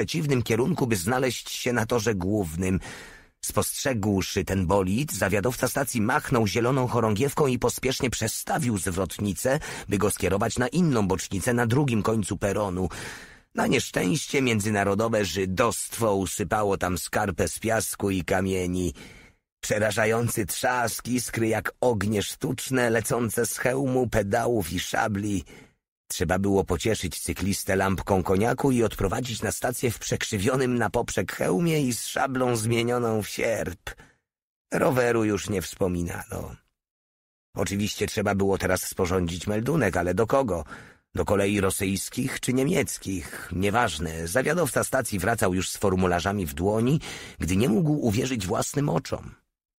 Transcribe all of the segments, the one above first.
przeciwnym kierunku, by znaleźć się na torze głównym. Spostrzegłszy ten bolid, zawiadowca stacji machnął zieloną chorągiewką i pospiesznie przestawił zwrotnicę, by go skierować na inną bocznicę na drugim końcu peronu. Na nieszczęście międzynarodowe żydostwo usypało tam skarpę z piasku i kamieni. Przerażający trzask iskry jak ognie sztuczne lecące z hełmu, pedałów i szabli – Trzeba było pocieszyć cyklistę lampką koniaku i odprowadzić na stację w przekrzywionym na poprzek hełmie i z szablą zmienioną w sierp. Roweru już nie wspominano. Oczywiście trzeba było teraz sporządzić meldunek, ale do kogo? Do kolei rosyjskich czy niemieckich? Nieważne, zawiadowca stacji wracał już z formularzami w dłoni, gdy nie mógł uwierzyć własnym oczom.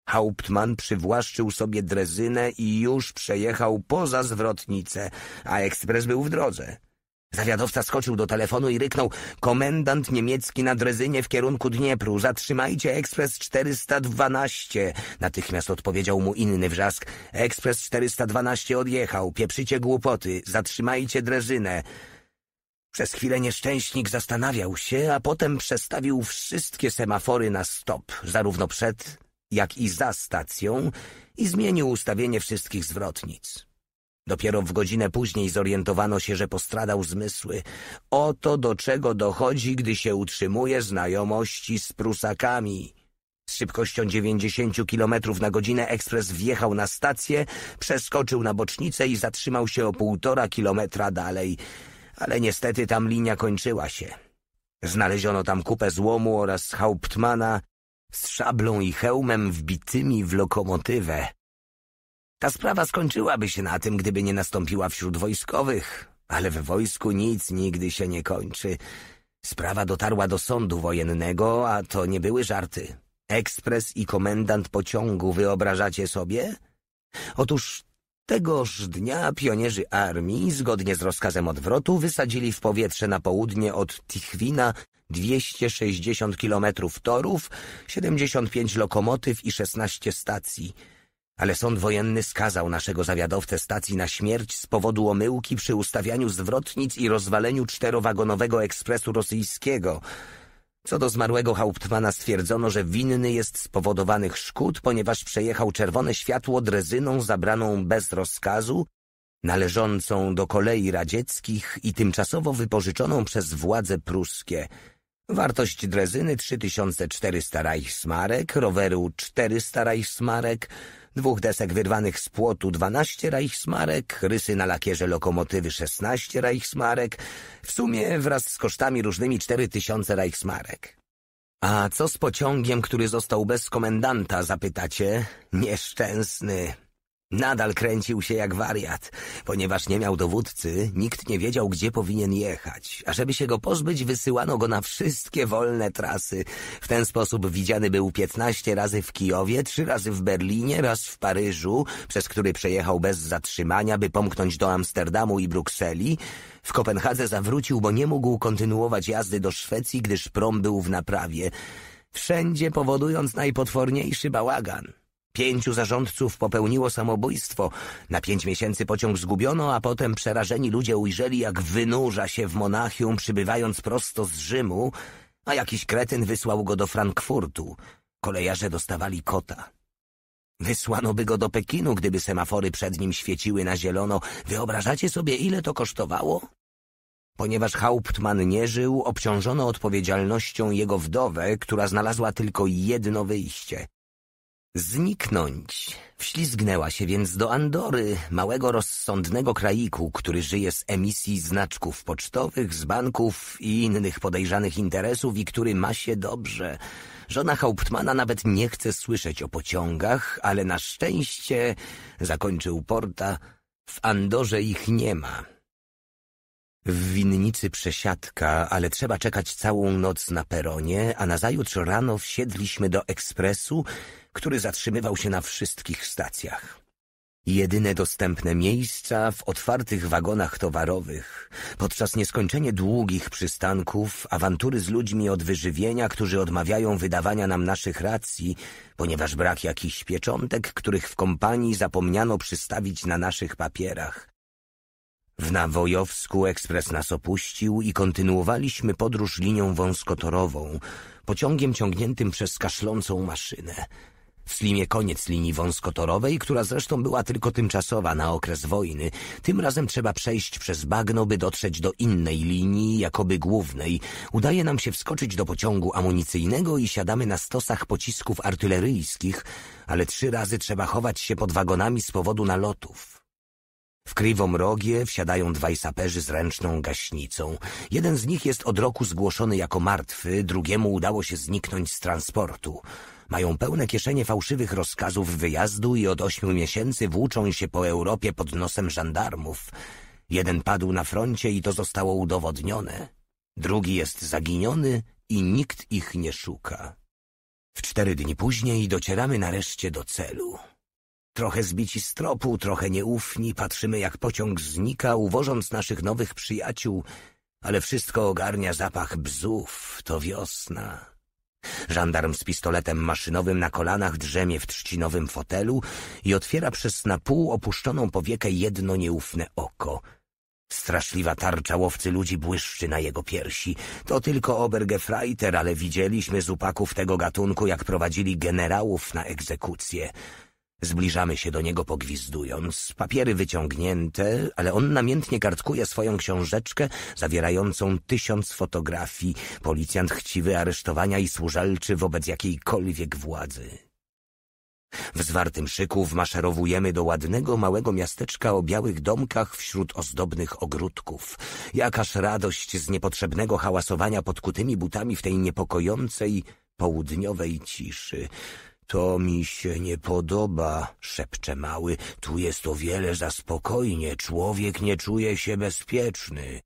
Hauptmann przywłaszczył sobie drezynę i już przejechał poza zwrotnicę, a ekspres był w drodze. Zawiadowca skoczył do telefonu i ryknął — Komendant niemiecki na Drezynie w kierunku Dniepru. Zatrzymajcie ekspres 412. Natychmiast odpowiedział mu inny wrzask. Ekspres 412 odjechał. Pieprzycie głupoty. Zatrzymajcie Drezynę. Przez chwilę nieszczęśnik zastanawiał się, a potem przestawił wszystkie semafory na stop, zarówno przed, jak i za stacją i zmienił ustawienie wszystkich zwrotnic. Dopiero w godzinę później zorientowano się, że postradał zmysły. Oto do czego dochodzi, gdy się utrzymuje znajomości z Prusakami. Z szybkością 90 km na godzinę ekspres wjechał na stację, przeskoczył na bocznicę i zatrzymał się o półtora kilometra dalej. Ale niestety tam linia kończyła się. Znaleziono tam kupę złomu oraz Hauptmana z szablą i hełmem wbitymi w lokomotywę. Ta sprawa skończyłaby się na tym, gdyby nie nastąpiła wśród wojskowych, ale w wojsku nic nigdy się nie kończy. Sprawa dotarła do sądu wojennego, a to nie były żarty. Ekspres i komendant pociągu wyobrażacie sobie? Otóż Tegoż dnia pionierzy armii, zgodnie z rozkazem odwrotu, wysadzili w powietrze na południe od Tichwina 260 kilometrów torów, 75 lokomotyw i 16 stacji. Ale sąd wojenny skazał naszego zawiadowcę stacji na śmierć z powodu omyłki przy ustawianiu zwrotnic i rozwaleniu czterowagonowego ekspresu rosyjskiego – co do zmarłego Hauptmana stwierdzono, że winny jest spowodowanych szkód, ponieważ przejechał czerwone światło drezyną zabraną bez rozkazu, należącą do kolei radzieckich i tymczasowo wypożyczoną przez władze pruskie. Wartość drezyny 3400 Reichsmarek, roweru 400 Reichsmarek, dwóch desek wyrwanych z płotu 12 rajchsmarek, rysy na lakierze lokomotywy 16 rajchsmarek. w sumie wraz z kosztami różnymi 4000 rajchsmarek. A co z pociągiem, który został bez komendanta, zapytacie? Nieszczęsny. Nadal kręcił się jak wariat. Ponieważ nie miał dowódcy, nikt nie wiedział, gdzie powinien jechać. A żeby się go pozbyć, wysyłano go na wszystkie wolne trasy. W ten sposób widziany był piętnaście razy w Kijowie, trzy razy w Berlinie, raz w Paryżu, przez który przejechał bez zatrzymania, by pomknąć do Amsterdamu i Brukseli. W Kopenhadze zawrócił, bo nie mógł kontynuować jazdy do Szwecji, gdyż prom był w naprawie. Wszędzie powodując najpotworniejszy bałagan. Pięciu zarządców popełniło samobójstwo. Na pięć miesięcy pociąg zgubiono, a potem przerażeni ludzie ujrzeli, jak wynurza się w Monachium, przybywając prosto z Rzymu, a jakiś kretyn wysłał go do Frankfurtu. Kolejarze dostawali kota. Wysłano by go do Pekinu, gdyby semafory przed nim świeciły na zielono. Wyobrażacie sobie, ile to kosztowało? Ponieważ Hauptmann nie żył, obciążono odpowiedzialnością jego wdowę, która znalazła tylko jedno wyjście – Zniknąć. Wślizgnęła się więc do Andory, małego rozsądnego kraiku, który żyje z emisji znaczków pocztowych, z banków i innych podejrzanych interesów i który ma się dobrze. Żona Hauptmana nawet nie chce słyszeć o pociągach, ale na szczęście, zakończył Porta, w Andorze ich nie ma. W winnicy przesiadka, ale trzeba czekać całą noc na peronie, a nazajutrz rano wsiedliśmy do ekspresu, który zatrzymywał się na wszystkich stacjach. Jedyne dostępne miejsca w otwartych wagonach towarowych, podczas nieskończenie długich przystanków, awantury z ludźmi od wyżywienia, którzy odmawiają wydawania nam naszych racji, ponieważ brak jakichś pieczątek, których w kompanii zapomniano przystawić na naszych papierach. W Nawojowsku ekspres nas opuścił i kontynuowaliśmy podróż linią wąskotorową, pociągiem ciągniętym przez kaszlącą maszynę. W Slimie koniec linii wąskotorowej, która zresztą była tylko tymczasowa na okres wojny. Tym razem trzeba przejść przez bagno, by dotrzeć do innej linii, jakoby głównej. Udaje nam się wskoczyć do pociągu amunicyjnego i siadamy na stosach pocisków artyleryjskich, ale trzy razy trzeba chować się pod wagonami z powodu nalotów. W kriwą rogie wsiadają dwaj saperzy z ręczną gaśnicą. Jeden z nich jest od roku zgłoszony jako martwy, drugiemu udało się zniknąć z transportu. Mają pełne kieszenie fałszywych rozkazów wyjazdu i od ośmiu miesięcy włóczą się po Europie pod nosem żandarmów. Jeden padł na froncie i to zostało udowodnione. Drugi jest zaginiony i nikt ich nie szuka. W cztery dni później docieramy nareszcie do celu. Trochę zbici z tropu, trochę nieufni, patrzymy jak pociąg znika, uwożąc naszych nowych przyjaciół, ale wszystko ogarnia zapach bzów, to wiosna. Żandarm z pistoletem maszynowym na kolanach drzemie w trzcinowym fotelu i otwiera przez na pół opuszczoną powiekę jedno nieufne oko. Straszliwa tarcza łowcy ludzi błyszczy na jego piersi. To tylko Obergefreiter, ale widzieliśmy z upaków tego gatunku, jak prowadzili generałów na egzekucję. Zbliżamy się do niego pogwizdując, papiery wyciągnięte, ale on namiętnie kartkuje swoją książeczkę zawierającą tysiąc fotografii, policjant chciwy aresztowania i służalczy wobec jakiejkolwiek władzy. W zwartym szyku wmaszerowujemy do ładnego małego miasteczka o białych domkach wśród ozdobnych ogródków. Jakaż radość z niepotrzebnego hałasowania podkutymi butami w tej niepokojącej, południowej ciszy. To mi się nie podoba, szepcze mały. Tu jest o wiele za spokojnie. Człowiek nie czuje się bezpieczny.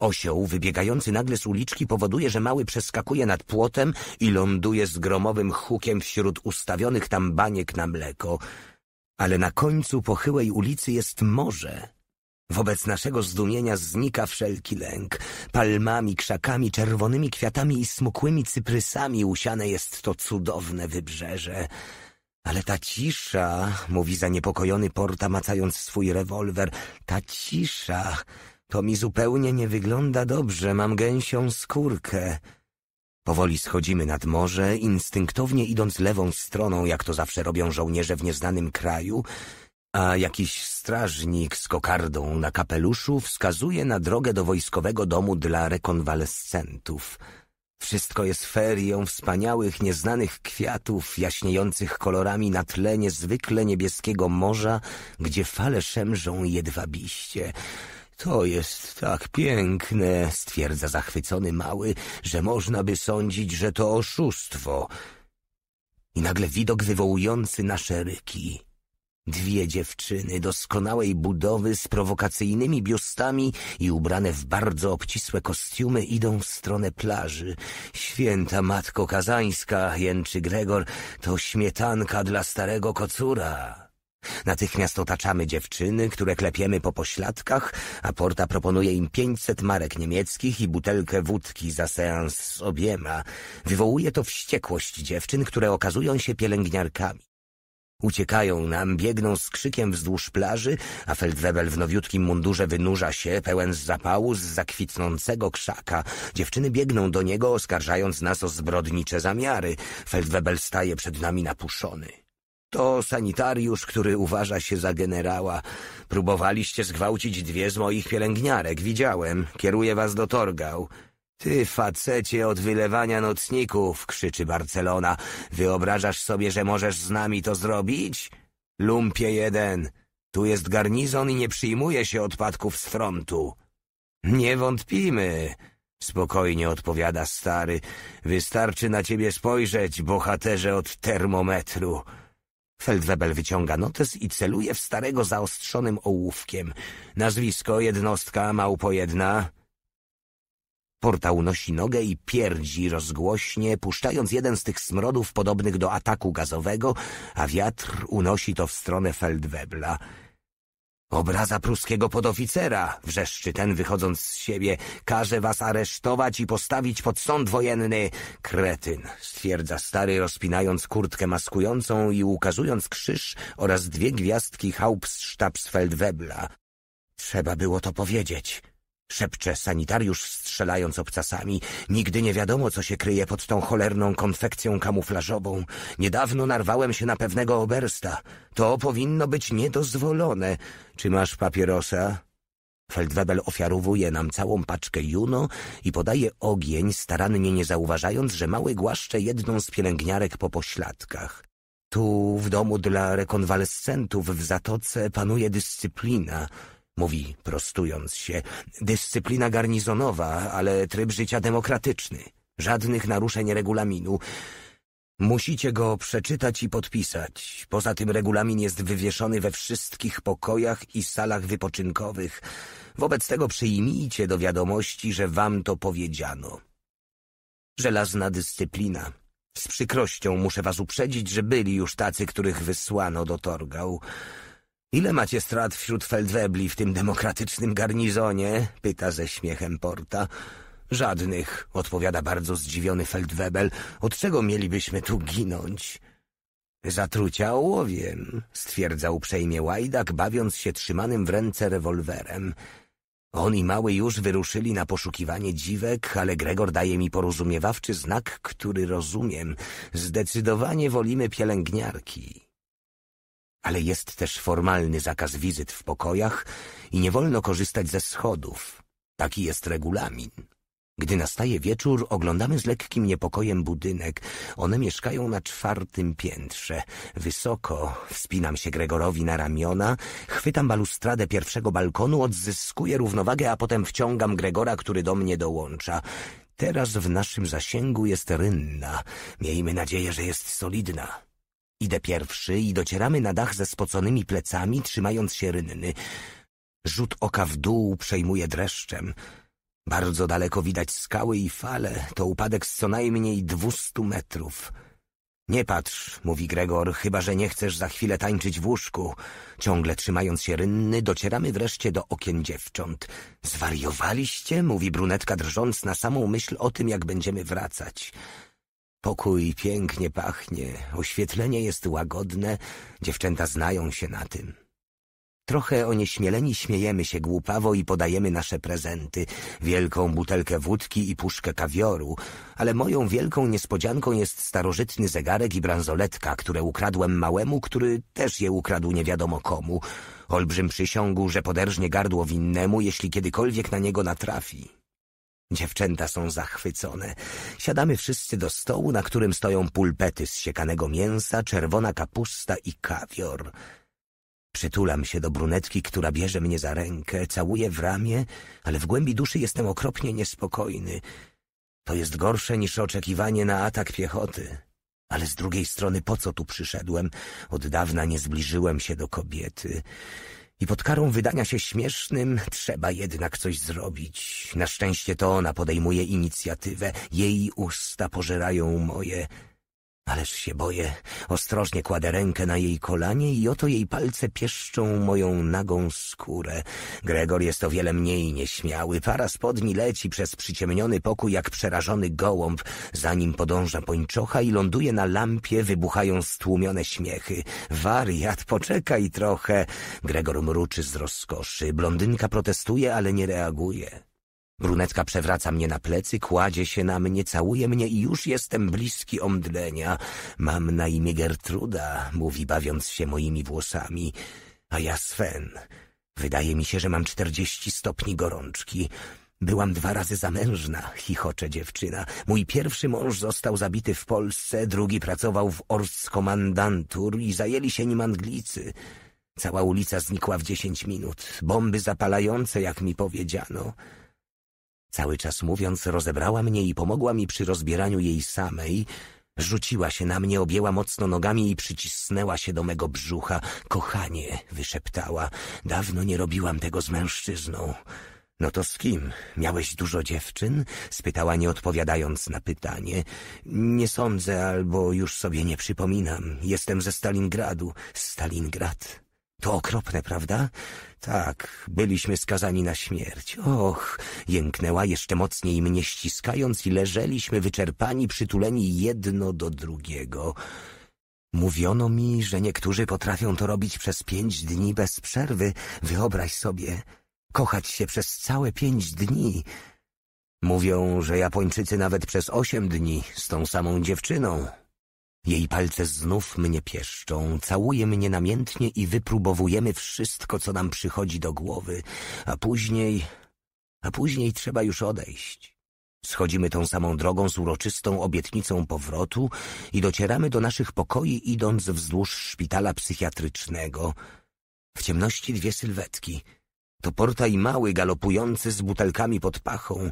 Osioł, wybiegający nagle z uliczki, powoduje, że mały przeskakuje nad płotem i ląduje z gromowym hukiem wśród ustawionych tam baniek na mleko. Ale na końcu pochyłej ulicy jest morze. Wobec naszego zdumienia znika wszelki lęk. Palmami, krzakami, czerwonymi kwiatami i smukłymi cyprysami usiane jest to cudowne wybrzeże. Ale ta cisza, mówi zaniepokojony Porta, macając swój rewolwer, ta cisza, to mi zupełnie nie wygląda dobrze, mam gęsią skórkę. Powoli schodzimy nad morze, instynktownie idąc lewą stroną, jak to zawsze robią żołnierze w nieznanym kraju, a jakiś strażnik z kokardą na kapeluszu wskazuje na drogę do wojskowego domu dla rekonwalescentów. Wszystko jest ferią wspaniałych, nieznanych kwiatów, jaśniejących kolorami na tle niezwykle niebieskiego morza, gdzie fale szemrzą jedwabiście. To jest tak piękne, stwierdza zachwycony mały, że można by sądzić, że to oszustwo. I nagle widok wywołujący nasze ryki. Dwie dziewczyny doskonałej budowy z prowokacyjnymi biustami i ubrane w bardzo obcisłe kostiumy idą w stronę plaży. Święta Matko Kazańska, jęczy Gregor, to śmietanka dla starego kocura. Natychmiast otaczamy dziewczyny, które klepiemy po pośladkach, a Porta proponuje im 500 marek niemieckich i butelkę wódki za seans z obiema. Wywołuje to wściekłość dziewczyn, które okazują się pielęgniarkami. Uciekają nam, biegną z krzykiem wzdłuż plaży, a Feldwebel w nowiutkim mundurze wynurza się, pełen zapału z zakwitnącego krzaka. Dziewczyny biegną do niego, oskarżając nas o zbrodnicze zamiary. Feldwebel staje przed nami napuszony. To sanitariusz, który uważa się za generała. Próbowaliście zgwałcić dwie z moich pielęgniarek, widziałem. Kieruje was do Torgał. Ty, facecie od wylewania nocników, krzyczy Barcelona. Wyobrażasz sobie, że możesz z nami to zrobić? Lumpie jeden. Tu jest garnizon i nie przyjmuje się odpadków z frontu. Nie wątpimy, spokojnie odpowiada stary. Wystarczy na ciebie spojrzeć, bohaterze od termometru. Feldwebel wyciąga notes i celuje w starego zaostrzonym ołówkiem. Nazwisko, jednostka, małpojedna. jedna... Porta unosi nogę i pierdzi rozgłośnie, puszczając jeden z tych smrodów podobnych do ataku gazowego, a wiatr unosi to w stronę Feldwebla. Obraza pruskiego podoficera, wrzeszczy ten wychodząc z siebie, każe was aresztować i postawić pod sąd wojenny. Kretyn, stwierdza stary, rozpinając kurtkę maskującą i ukazując krzyż oraz dwie gwiazdki Feldwebla. Trzeba było to powiedzieć. Szepcze sanitariusz strzelając obcasami. Nigdy nie wiadomo, co się kryje pod tą cholerną konfekcją kamuflażową. Niedawno narwałem się na pewnego obersta. To powinno być niedozwolone. Czy masz papierosa? Feldwebel ofiarowuje nam całą paczkę Juno i podaje ogień, starannie nie zauważając, że mały głaszcze jedną z pielęgniarek po pośladkach. Tu, w domu dla rekonwalescentów w Zatoce, panuje dyscyplina – mówi prostując się. Dyscyplina garnizonowa, ale tryb życia demokratyczny. Żadnych naruszeń regulaminu. Musicie go przeczytać i podpisać. Poza tym regulamin jest wywieszony we wszystkich pokojach i salach wypoczynkowych. Wobec tego przyjmijcie do wiadomości, że wam to powiedziano. Żelazna dyscyplina. Z przykrością muszę was uprzedzić, że byli już tacy, których wysłano do Torgał. Ile macie strat wśród feldwebli w tym demokratycznym garnizonie? Pyta ze śmiechem Porta. Żadnych, odpowiada bardzo zdziwiony feldwebel. Od czego mielibyśmy tu ginąć? Zatrucia ołowiem, stwierdza uprzejmie Łajdak, bawiąc się trzymanym w ręce rewolwerem. On i mały już wyruszyli na poszukiwanie dziwek, ale Gregor daje mi porozumiewawczy znak, który rozumiem. Zdecydowanie wolimy pielęgniarki ale jest też formalny zakaz wizyt w pokojach i nie wolno korzystać ze schodów. Taki jest regulamin. Gdy nastaje wieczór, oglądamy z lekkim niepokojem budynek. One mieszkają na czwartym piętrze. Wysoko wspinam się Gregorowi na ramiona, chwytam balustradę pierwszego balkonu, odzyskuję równowagę, a potem wciągam Gregora, który do mnie dołącza. Teraz w naszym zasięgu jest rynna. Miejmy nadzieję, że jest solidna. Idę pierwszy i docieramy na dach ze spoconymi plecami, trzymając się rynny. Rzut oka w dół przejmuje dreszczem. Bardzo daleko widać skały i fale. To upadek z co najmniej dwustu metrów. Nie patrz, mówi Gregor, chyba że nie chcesz za chwilę tańczyć w łóżku. Ciągle trzymając się rynny, docieramy wreszcie do okien dziewcząt. Zwariowaliście? mówi brunetka drżąc na samą myśl o tym, jak będziemy wracać. Pokój pięknie pachnie, oświetlenie jest łagodne, dziewczęta znają się na tym. Trochę onieśmieleni śmiejemy się głupawo i podajemy nasze prezenty, wielką butelkę wódki i puszkę kawioru, ale moją wielką niespodzianką jest starożytny zegarek i bransoletka, które ukradłem małemu, który też je ukradł nie wiadomo komu. Olbrzym przysiągł, że poderżnie gardło winnemu, jeśli kiedykolwiek na niego natrafi. Dziewczęta są zachwycone. Siadamy wszyscy do stołu, na którym stoją pulpety z siekanego mięsa, czerwona kapusta i kawior. Przytulam się do brunetki, która bierze mnie za rękę, całuję w ramię, ale w głębi duszy jestem okropnie niespokojny. To jest gorsze niż oczekiwanie na atak piechoty. Ale z drugiej strony po co tu przyszedłem? Od dawna nie zbliżyłem się do kobiety. I pod karą wydania się śmiesznym trzeba jednak coś zrobić. Na szczęście to ona podejmuje inicjatywę. Jej usta pożerają moje. Ależ się boję. Ostrożnie kładę rękę na jej kolanie i oto jej palce pieszczą moją nagą skórę. Gregor jest o wiele mniej nieśmiały. Para spodni leci przez przyciemniony pokój jak przerażony gołąb. Zanim podąża pończocha i ląduje na lampie, wybuchają stłumione śmiechy. Wariat, poczekaj trochę. Gregor mruczy z rozkoszy. Blondynka protestuje, ale nie reaguje. Brunetka przewraca mnie na plecy, kładzie się na mnie, całuje mnie i już jestem bliski omdlenia. Mam na imię Gertruda, mówi bawiąc się moimi włosami, a ja Sven. Wydaje mi się, że mam czterdzieści stopni gorączki. Byłam dwa razy zamężna, chichocze dziewczyna. Mój pierwszy mąż został zabity w Polsce, drugi pracował w Orskomandantur i zajęli się nim Anglicy. Cała ulica znikła w dziesięć minut. Bomby zapalające, jak mi powiedziano. Cały czas mówiąc, rozebrała mnie i pomogła mi przy rozbieraniu jej samej. Rzuciła się na mnie, objęła mocno nogami i przycisnęła się do mego brzucha. Kochanie, wyszeptała, dawno nie robiłam tego z mężczyzną. No to z kim? Miałeś dużo dziewczyn? spytała nie odpowiadając na pytanie. Nie sądzę, albo już sobie nie przypominam. Jestem ze Stalingradu. Stalingrad. To okropne, prawda? Tak, byliśmy skazani na śmierć. Och, jęknęła jeszcze mocniej mnie ściskając i leżeliśmy wyczerpani, przytuleni jedno do drugiego. Mówiono mi, że niektórzy potrafią to robić przez pięć dni bez przerwy. Wyobraź sobie, kochać się przez całe pięć dni. Mówią, że Japończycy nawet przez osiem dni z tą samą dziewczyną jej palce znów mnie pieszczą, całuje mnie namiętnie i wypróbowujemy wszystko, co nam przychodzi do głowy, a później... a później trzeba już odejść. Schodzimy tą samą drogą z uroczystą obietnicą powrotu i docieramy do naszych pokoi, idąc wzdłuż szpitala psychiatrycznego. W ciemności dwie sylwetki. To porta i mały, galopujący z butelkami pod pachą,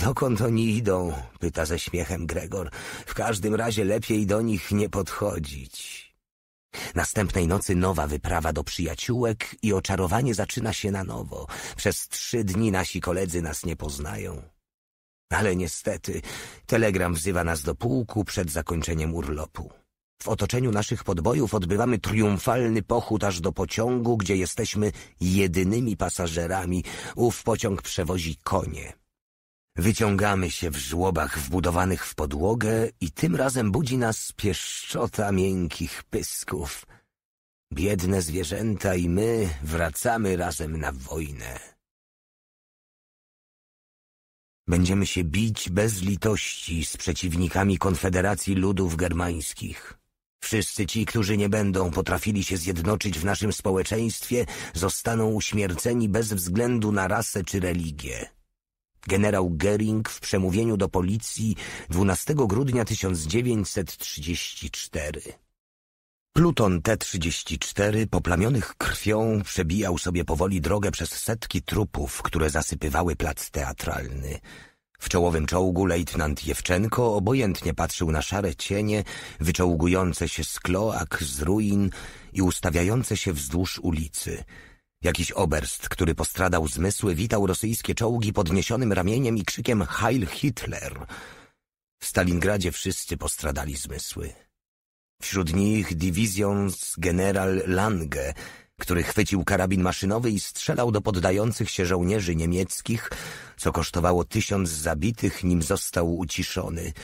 Dokąd oni idą? pyta ze śmiechem Gregor. W każdym razie lepiej do nich nie podchodzić. Następnej nocy nowa wyprawa do przyjaciółek i oczarowanie zaczyna się na nowo. Przez trzy dni nasi koledzy nas nie poznają. Ale niestety, telegram wzywa nas do pułku przed zakończeniem urlopu. W otoczeniu naszych podbojów odbywamy triumfalny pochód aż do pociągu, gdzie jesteśmy jedynymi pasażerami. Ów pociąg przewozi konie. Wyciągamy się w żłobach wbudowanych w podłogę i tym razem budzi nas pieszczota miękkich pysków. Biedne zwierzęta i my wracamy razem na wojnę. Będziemy się bić bez litości z przeciwnikami Konfederacji Ludów Germańskich. Wszyscy ci, którzy nie będą potrafili się zjednoczyć w naszym społeczeństwie, zostaną uśmierceni bez względu na rasę czy religię. Generał Gering w przemówieniu do policji 12 grudnia 1934. Pluton T-34 poplamionych krwią przebijał sobie powoli drogę przez setki trupów, które zasypywały plac teatralny. W czołowym czołgu lejtnant Jewczenko obojętnie patrzył na szare cienie wyczołgujące się z kloak, z ruin i ustawiające się wzdłuż ulicy – Jakiś oberst, który postradał zmysły, witał rosyjskie czołgi podniesionym ramieniem i krzykiem Heil Hitler. W Stalingradzie wszyscy postradali zmysły. Wśród nich dywizjons general Lange, który chwycił karabin maszynowy i strzelał do poddających się żołnierzy niemieckich, co kosztowało tysiąc zabitych, nim został uciszony –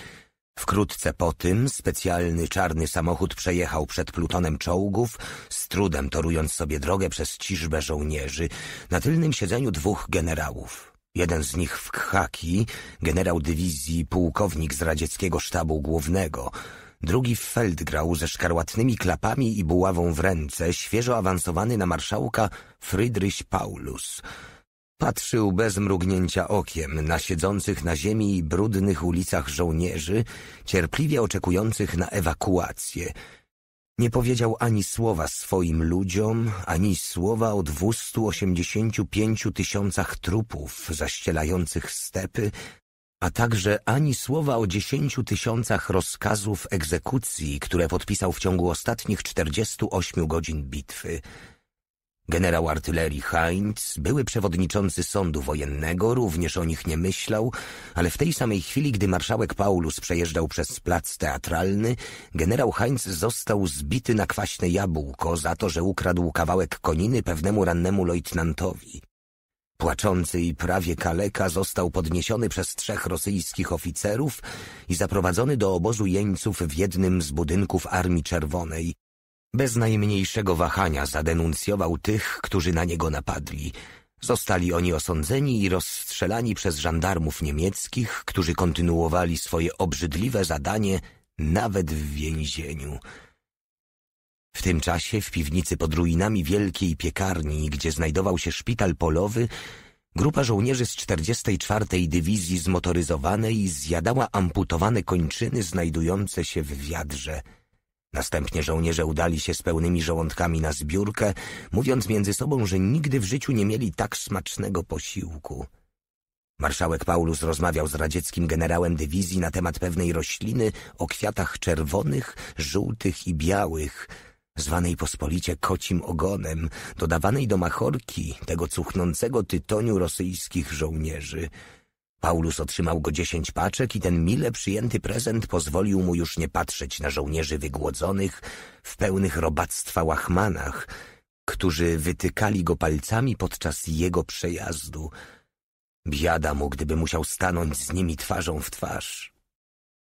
Wkrótce po tym specjalny czarny samochód przejechał przed plutonem czołgów, z trudem torując sobie drogę przez ciżbę żołnierzy, na tylnym siedzeniu dwóch generałów. Jeden z nich w khaki, generał dywizji, pułkownik z radzieckiego sztabu głównego, drugi w feldgrał ze szkarłatnymi klapami i buławą w ręce, świeżo awansowany na marszałka Friedrich Paulus – Patrzył bez mrugnięcia okiem na siedzących na ziemi i brudnych ulicach żołnierzy, cierpliwie oczekujących na ewakuację. Nie powiedział ani słowa swoim ludziom, ani słowa o 285 tysiącach trupów zaścielających stepy, a także ani słowa o 10 tysiącach rozkazów egzekucji, które podpisał w ciągu ostatnich 48 godzin bitwy – Generał artylerii Heinz, były przewodniczący sądu wojennego, również o nich nie myślał, ale w tej samej chwili, gdy marszałek Paulus przejeżdżał przez plac teatralny, generał Heinz został zbity na kwaśne jabłko za to, że ukradł kawałek koniny pewnemu rannemu lejtnantowi. Płaczący i prawie kaleka został podniesiony przez trzech rosyjskich oficerów i zaprowadzony do obozu jeńców w jednym z budynków Armii Czerwonej, bez najmniejszego wahania zadenuncjował tych, którzy na niego napadli. Zostali oni osądzeni i rozstrzelani przez żandarmów niemieckich, którzy kontynuowali swoje obrzydliwe zadanie nawet w więzieniu. W tym czasie w piwnicy pod ruinami wielkiej piekarni, gdzie znajdował się szpital polowy, grupa żołnierzy z 44. Dywizji Zmotoryzowanej zjadała amputowane kończyny znajdujące się w wiadrze – Następnie żołnierze udali się z pełnymi żołądkami na zbiórkę, mówiąc między sobą, że nigdy w życiu nie mieli tak smacznego posiłku. Marszałek Paulus rozmawiał z radzieckim generałem dywizji na temat pewnej rośliny o kwiatach czerwonych, żółtych i białych, zwanej pospolicie kocim ogonem, dodawanej do machorki tego cuchnącego tytoniu rosyjskich żołnierzy – Paulus otrzymał go dziesięć paczek i ten mile przyjęty prezent pozwolił mu już nie patrzeć na żołnierzy wygłodzonych, w pełnych robactwa łachmanach, którzy wytykali go palcami podczas jego przejazdu. Biada mu, gdyby musiał stanąć z nimi twarzą w twarz.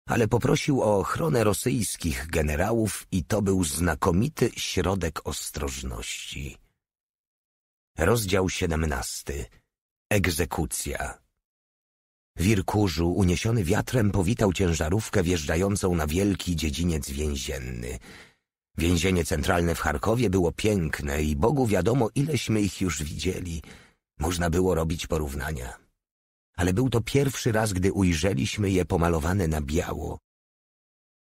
Ale poprosił o ochronę rosyjskich generałów i to był znakomity środek ostrożności. Rozdział 17. Egzekucja Wir kurzu, uniesiony wiatrem, powitał ciężarówkę wjeżdżającą na wielki dziedziniec więzienny. Więzienie centralne w Charkowie było piękne i Bogu wiadomo, ileśmy ich już widzieli. Można było robić porównania. Ale był to pierwszy raz, gdy ujrzeliśmy je pomalowane na biało,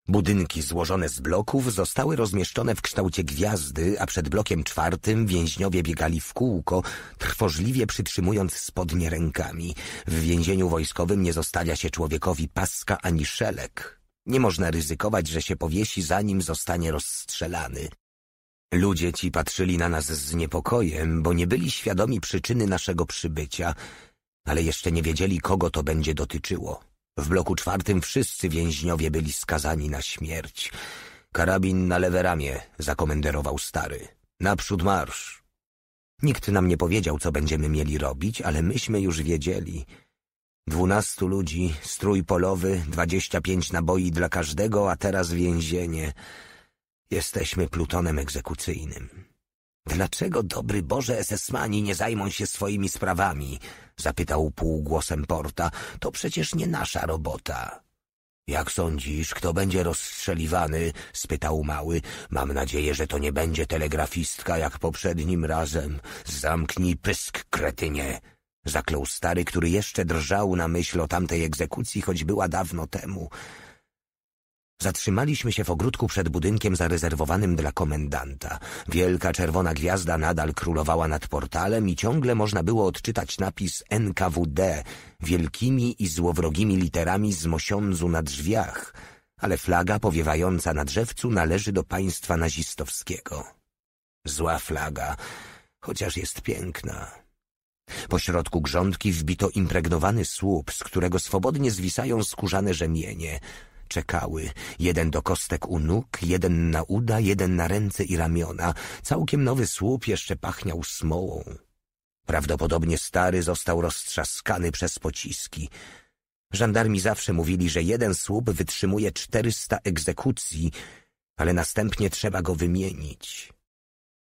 Budynki złożone z bloków zostały rozmieszczone w kształcie gwiazdy, a przed blokiem czwartym więźniowie biegali w kółko, trwożliwie przytrzymując spodnie rękami. W więzieniu wojskowym nie zostawia się człowiekowi paska ani szelek. Nie można ryzykować, że się powiesi, zanim zostanie rozstrzelany. Ludzie ci patrzyli na nas z niepokojem, bo nie byli świadomi przyczyny naszego przybycia, ale jeszcze nie wiedzieli, kogo to będzie dotyczyło. W bloku czwartym wszyscy więźniowie byli skazani na śmierć. Karabin na lewe ramię zakomenderował stary. Naprzód marsz. Nikt nam nie powiedział, co będziemy mieli robić, ale myśmy już wiedzieli. Dwunastu ludzi, strój polowy, dwadzieścia pięć naboi dla każdego, a teraz więzienie. Jesteśmy plutonem egzekucyjnym. Dlaczego dobry Boże esesmani nie zajmą się swoimi sprawami? Zapytał półgłosem Porta. To przecież nie nasza robota. Jak sądzisz, kto będzie rozstrzeliwany? spytał mały. Mam nadzieję, że to nie będzie telegrafistka jak poprzednim razem. Zamknij pysk, kretynie! Zaklął stary, który jeszcze drżał na myśl o tamtej egzekucji, choć była dawno temu. Zatrzymaliśmy się w ogródku przed budynkiem zarezerwowanym dla komendanta. Wielka czerwona gwiazda nadal królowała nad portalem i ciągle można było odczytać napis NKWD wielkimi i złowrogimi literami z mosiądzu na drzwiach, ale flaga powiewająca na drzewcu należy do państwa nazistowskiego. Zła flaga, chociaż jest piękna. Po środku grządki wbito impregnowany słup, z którego swobodnie zwisają skórzane rzemienie – czekały. Jeden do kostek u nóg, jeden na uda, jeden na ręce i ramiona. Całkiem nowy słup jeszcze pachniał smołą. Prawdopodobnie stary został roztrzaskany przez pociski. Żandarmi zawsze mówili, że jeden słup wytrzymuje czterysta egzekucji, ale następnie trzeba go wymienić.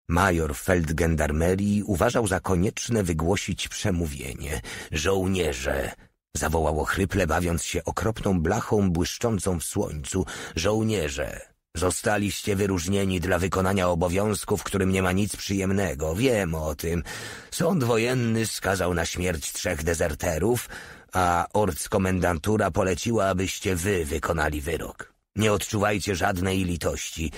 Major Feldgendarmerii uważał za konieczne wygłosić przemówienie. Żołnierze, zawołało chryple, bawiąc się okropną blachą błyszczącą w słońcu. Żołnierze, zostaliście wyróżnieni dla wykonania obowiązków w którym nie ma nic przyjemnego. Wiem o tym. Sąd wojenny skazał na śmierć trzech dezerterów, a orckomendantura poleciła, abyście wy wykonali wyrok. Nie odczuwajcie żadnej litości.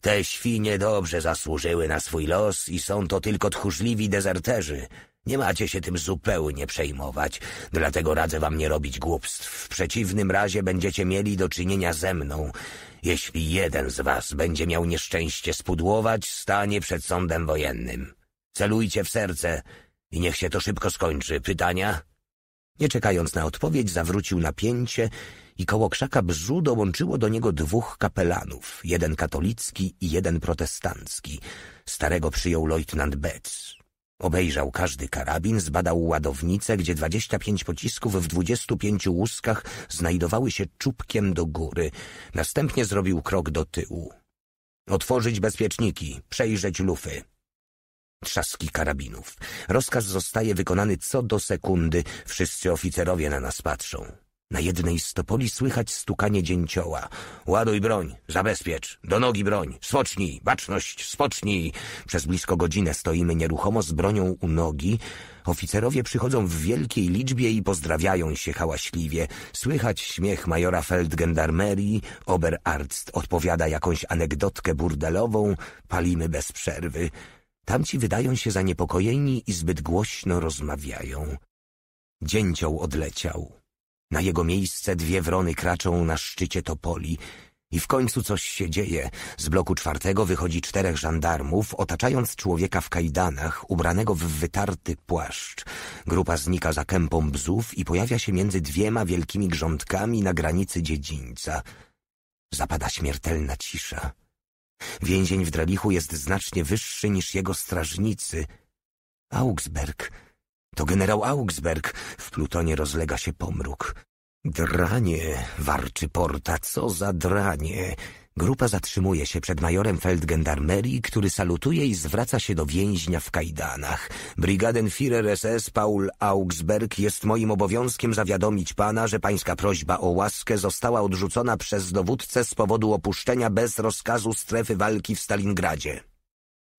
Te świnie dobrze zasłużyły na swój los i są to tylko tchórzliwi dezerterzy. Nie macie się tym zupełnie przejmować, dlatego radzę wam nie robić głupstw. W przeciwnym razie będziecie mieli do czynienia ze mną. Jeśli jeden z was będzie miał nieszczęście spudłować, stanie przed sądem wojennym. Celujcie w serce i niech się to szybko skończy. Pytania? Nie czekając na odpowiedź, zawrócił napięcie i koło krzaka brzu dołączyło do niego dwóch kapelanów, jeden katolicki i jeden protestancki. Starego przyjął lejtnant Betz. Obejrzał każdy karabin, zbadał ładownicę, gdzie 25 pocisków w 25 łuskach znajdowały się czubkiem do góry. Następnie zrobił krok do tyłu. Otworzyć bezpieczniki, przejrzeć lufy. Trzaski karabinów. Rozkaz zostaje wykonany co do sekundy. Wszyscy oficerowie na nas patrzą. Na jednej stopoli słychać stukanie dzięcioła. Ładuj broń, zabezpiecz, do nogi broń, spocznij, baczność, spocznij. Przez blisko godzinę stoimy nieruchomo z bronią u nogi. Oficerowie przychodzą w wielkiej liczbie i pozdrawiają się hałaśliwie. Słychać śmiech majora feldgendarmerii, Oberarzt odpowiada jakąś anegdotkę burdelową, palimy bez przerwy. Tamci wydają się zaniepokojeni i zbyt głośno rozmawiają. Dzięcioł odleciał. Na jego miejsce dwie wrony kraczą na szczycie topoli i w końcu coś się dzieje. Z bloku czwartego wychodzi czterech żandarmów, otaczając człowieka w kajdanach, ubranego w wytarty płaszcz. Grupa znika za kępą bzów i pojawia się między dwiema wielkimi grządkami na granicy dziedzińca. Zapada śmiertelna cisza. Więzień w Drelichu jest znacznie wyższy niż jego strażnicy. Augsberg to generał Augsberg. W Plutonie rozlega się pomruk. Dranie, warczy Porta, co za dranie. Grupa zatrzymuje się przed majorem feldgendarmerii, który salutuje i zwraca się do więźnia w kajdanach. Brigadenführer SS Paul Augsberg jest moim obowiązkiem zawiadomić pana, że pańska prośba o łaskę została odrzucona przez dowódcę z powodu opuszczenia bez rozkazu strefy walki w Stalingradzie.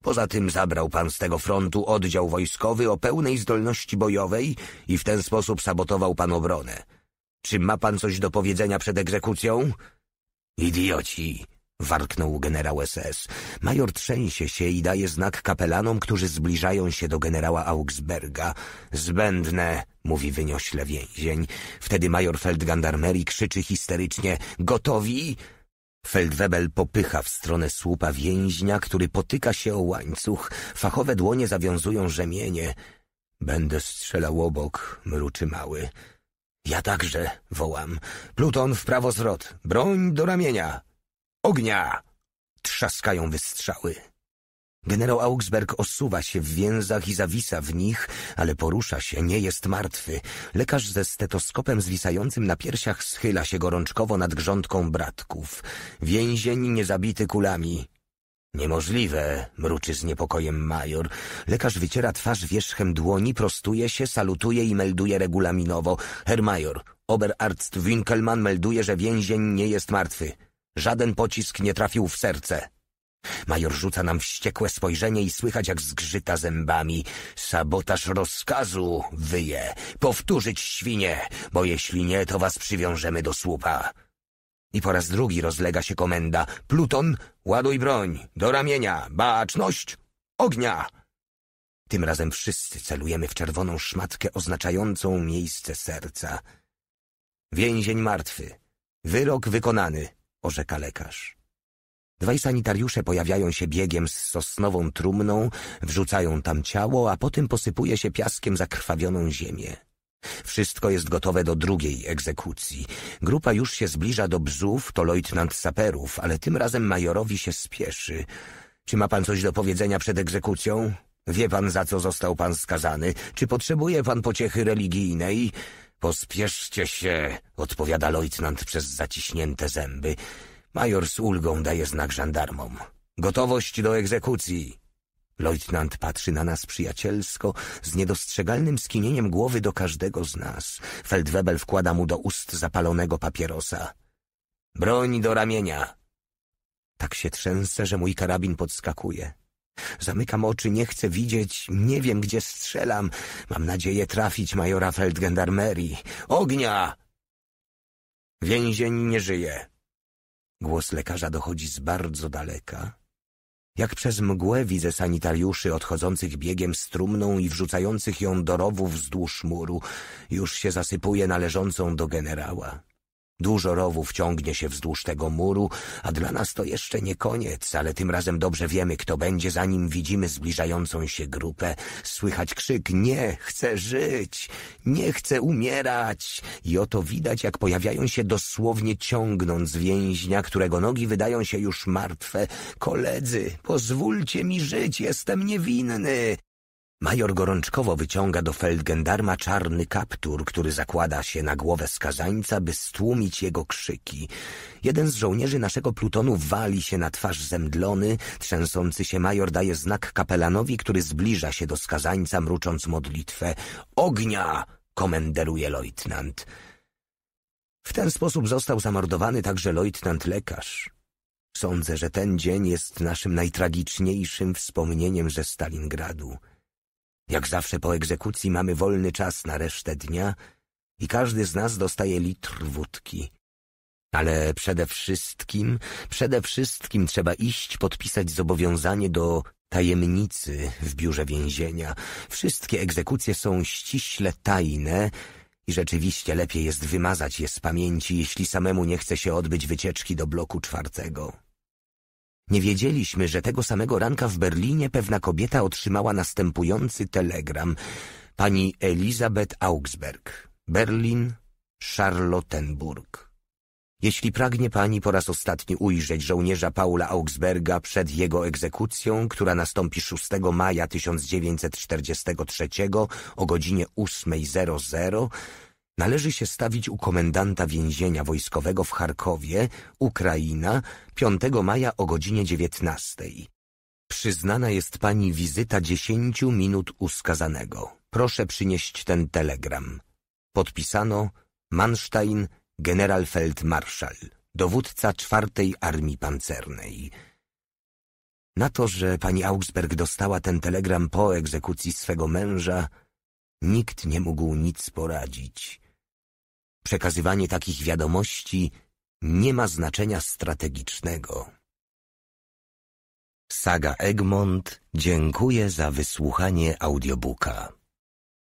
Poza tym zabrał pan z tego frontu oddział wojskowy o pełnej zdolności bojowej i w ten sposób sabotował pan obronę. Czy ma pan coś do powiedzenia przed egzekucją? Idioci! Warknął generał SS. Major trzęsie się i daje znak kapelanom, którzy zbliżają się do generała Augsberga. Zbędne, mówi wyniośle więzień. Wtedy major feldgandarmerii krzyczy histerycznie. Gotowi? Feldwebel popycha w stronę słupa więźnia, który potyka się o łańcuch. Fachowe dłonie zawiązują rzemienie. Będę strzelał obok, mruczy mały. Ja także, wołam. Pluton w prawo zwrot. Broń do ramienia. Ognia! Trzaskają wystrzały. Generał Augsberg osuwa się w więzach i zawisa w nich, ale porusza się, nie jest martwy. Lekarz ze stetoskopem zwisającym na piersiach schyla się gorączkowo nad grządką bratków. Więzień niezabity kulami. Niemożliwe, mruczy z niepokojem major. Lekarz wyciera twarz wierzchem dłoni, prostuje się, salutuje i melduje regulaminowo. Herr Major, Oberarzt Winkelmann melduje, że więzień nie jest martwy. Żaden pocisk nie trafił w serce. Major rzuca nam wściekłe spojrzenie i słychać, jak zgrzyta zębami. Sabotaż rozkazu, wyje. Powtórzyć świnie, bo jeśli nie, to was przywiążemy do słupa. I po raz drugi rozlega się komenda. Pluton, ładuj broń, do ramienia, baczność, ognia! Tym razem wszyscy celujemy w czerwoną szmatkę oznaczającą miejsce serca. Więzień martwy. Wyrok wykonany, orzeka lekarz. Dwaj sanitariusze pojawiają się biegiem z sosnową trumną, wrzucają tam ciało, a potem posypuje się piaskiem zakrwawioną ziemię. Wszystko jest gotowe do drugiej egzekucji. Grupa już się zbliża do bzów, to lojtnant saperów, ale tym razem majorowi się spieszy. Czy ma pan coś do powiedzenia przed egzekucją? Wie pan, za co został pan skazany? Czy potrzebuje pan pociechy religijnej? Pospieszcie się, odpowiada lojtnant przez zaciśnięte zęby. Major z ulgą daje znak żandarmom. Gotowość do egzekucji. Leutnant patrzy na nas przyjacielsko, z niedostrzegalnym skinieniem głowy do każdego z nas. Feldwebel wkłada mu do ust zapalonego papierosa. Broń do ramienia. Tak się trzęsę, że mój karabin podskakuje. Zamykam oczy, nie chcę widzieć, nie wiem gdzie strzelam. Mam nadzieję trafić majora Feldgendarmerii. Ognia! Więzień nie żyje. Głos lekarza dochodzi z bardzo daleka. Jak przez mgłę widzę sanitariuszy odchodzących biegiem strumną i wrzucających ją do rowu wzdłuż muru. Już się zasypuje należącą do generała. Dużo rowów ciągnie się wzdłuż tego muru, a dla nas to jeszcze nie koniec, ale tym razem dobrze wiemy, kto będzie, zanim widzimy zbliżającą się grupę. Słychać krzyk nie chcę żyć, nie chcę umierać. I oto widać, jak pojawiają się dosłownie ciągnąc więźnia, którego nogi wydają się już martwe. Koledzy, pozwólcie mi żyć, jestem niewinny. Major gorączkowo wyciąga do feldgendarma czarny kaptur, który zakłada się na głowę skazańca, by stłumić jego krzyki. Jeden z żołnierzy naszego plutonu wali się na twarz zemdlony. Trzęsący się major daje znak kapelanowi, który zbliża się do skazańca, mrucząc modlitwę. Ognia! komenderuje lojtnant. W ten sposób został zamordowany także lojtnant lekarz. Sądzę, że ten dzień jest naszym najtragiczniejszym wspomnieniem ze Stalingradu. Jak zawsze po egzekucji mamy wolny czas na resztę dnia i każdy z nas dostaje litr wódki. Ale przede wszystkim, przede wszystkim trzeba iść podpisać zobowiązanie do tajemnicy w biurze więzienia. Wszystkie egzekucje są ściśle tajne i rzeczywiście lepiej jest wymazać je z pamięci, jeśli samemu nie chce się odbyć wycieczki do bloku czwartego. Nie wiedzieliśmy, że tego samego ranka w Berlinie pewna kobieta otrzymała następujący telegram. Pani Elisabeth Augsberg, Berlin, Charlottenburg. Jeśli pragnie pani po raz ostatni ujrzeć żołnierza Paula Augsberga przed jego egzekucją, która nastąpi 6 maja 1943 o godzinie 8.00, należy się stawić u komendanta więzienia wojskowego w Charkowie, Ukraina, 5 maja o godzinie 19. Przyznana jest pani wizyta 10 minut uskazanego. Proszę przynieść ten telegram. Podpisano Manstein, generalfeldmarszal, dowódca czwartej armii pancernej. Na to, że pani Augsberg dostała ten telegram po egzekucji swego męża, nikt nie mógł nic poradzić. Przekazywanie takich wiadomości nie ma znaczenia strategicznego. Saga Egmont dziękuję za wysłuchanie audiobooka.